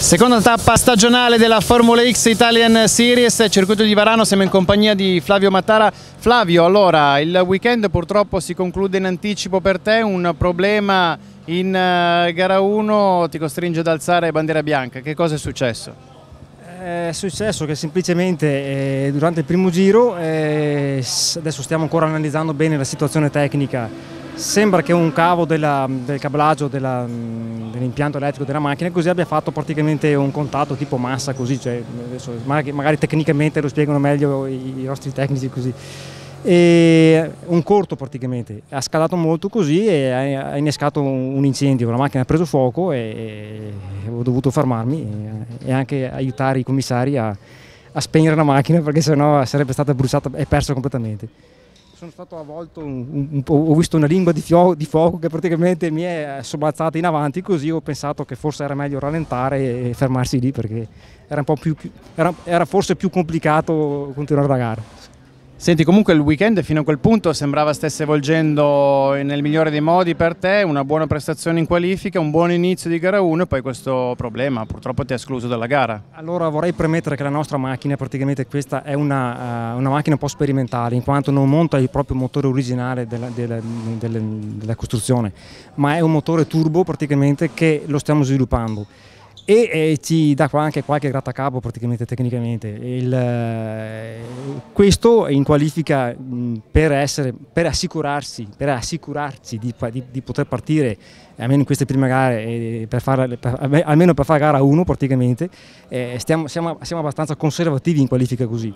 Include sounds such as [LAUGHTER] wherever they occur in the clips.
Seconda tappa stagionale della Formula X Italian Series, circuito di Varano, siamo in compagnia di Flavio Mattara. Flavio, allora, il weekend purtroppo si conclude in anticipo per te, un problema in eh, gara 1 ti costringe ad alzare bandiera bianca, che cosa è successo? Eh, è successo che semplicemente eh, durante il primo giro, eh, adesso stiamo ancora analizzando bene la situazione tecnica, sembra che un cavo della, del cablaggio mm, dell'impianto dell elettrico della macchina così abbia fatto praticamente un contatto tipo massa così, cioè, adesso, magari, magari, tecnicamente lo spiegano meglio i, i nostri tecnici così. E un corto praticamente, ha scaldato molto così e ha innescato un incendio, la macchina ha preso fuoco e, ho dovuto fermarmi e, e anche aiutare i commissari a, a spegnere la macchina perché sennò sarebbe stata bruciata e persa completamente sono stato avvolto, un, un ho visto una lingua di, fio, di, fuoco che praticamente mi è sobbalzata in avanti, così ho pensato che forse era meglio rallentare e fermarsi lì perché era, più, più, era, era forse più complicato continuare la gara. Senti, comunque il weekend fino a quel punto sembrava stesse evolgendo nel migliore dei modi per te, una buona prestazione in qualifica, un buon inizio di gara 1 e poi questo problema purtroppo ti ha escluso dalla gara. Allora vorrei premettere che la nostra macchina, praticamente questa è una, eh, una macchina un po' sperimentale in quanto non monta il proprio motore originale della, della, della, della costruzione, ma è un motore turbo praticamente che lo stiamo sviluppando e eh, ci dà qua anche qualche grattacapo praticamente tecnicamente. Il, eh, questo in qualifica mm, per, essere, per, assicurarsi, per assicurarsi di, di, di, poter partire eh, almeno in queste prime gare, eh, per far, per, almeno per fare gara 1 praticamente, stiamo, siamo, siamo abbastanza conservativi in qualifica così.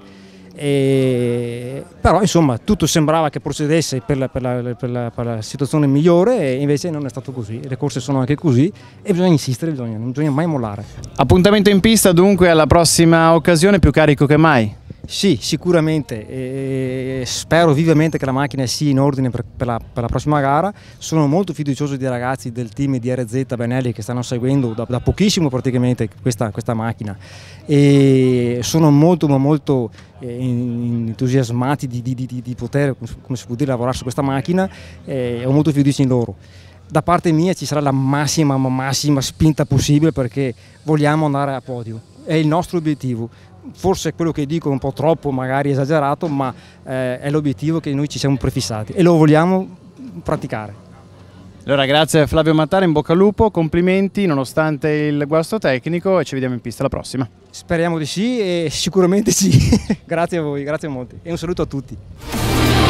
E, però insomma tutto sembrava che procedesse per la, per, la, per, la, per la, situazione migliore e invece non è stato così, le corse sono anche così e bisogna insistere, bisogna, non bisogna mai mollare. Appuntamento in pista dunque alla prossima occasione più carico che mai. Sì, sicuramente. E spero vivamente che la macchina sia in ordine per, per, la, per, la, prossima gara. Sono molto fiducioso dei ragazzi del team di RZ Benelli che stanno seguendo da, da pochissimo praticamente questa, questa, macchina. E sono molto ma molto eh, entusiasmati di, di, di, di poter, come si può dire, lavorare su questa macchina e ho molto fiducia in loro da parte mia ci sarà la massima, massima spinta possibile perché vogliamo andare a podio. È il nostro obiettivo forse quello che dico è un po' troppo, magari esagerato, ma eh, è l'obiettivo che noi ci siamo prefissati e lo vogliamo praticare. Allora grazie a Flavio Mattare, in bocca al lupo, complimenti nonostante il guasto tecnico e ci vediamo in pista la prossima. Speriamo di sì e sicuramente sì. [LAUGHS] grazie a voi, grazie a molti e un saluto a tutti.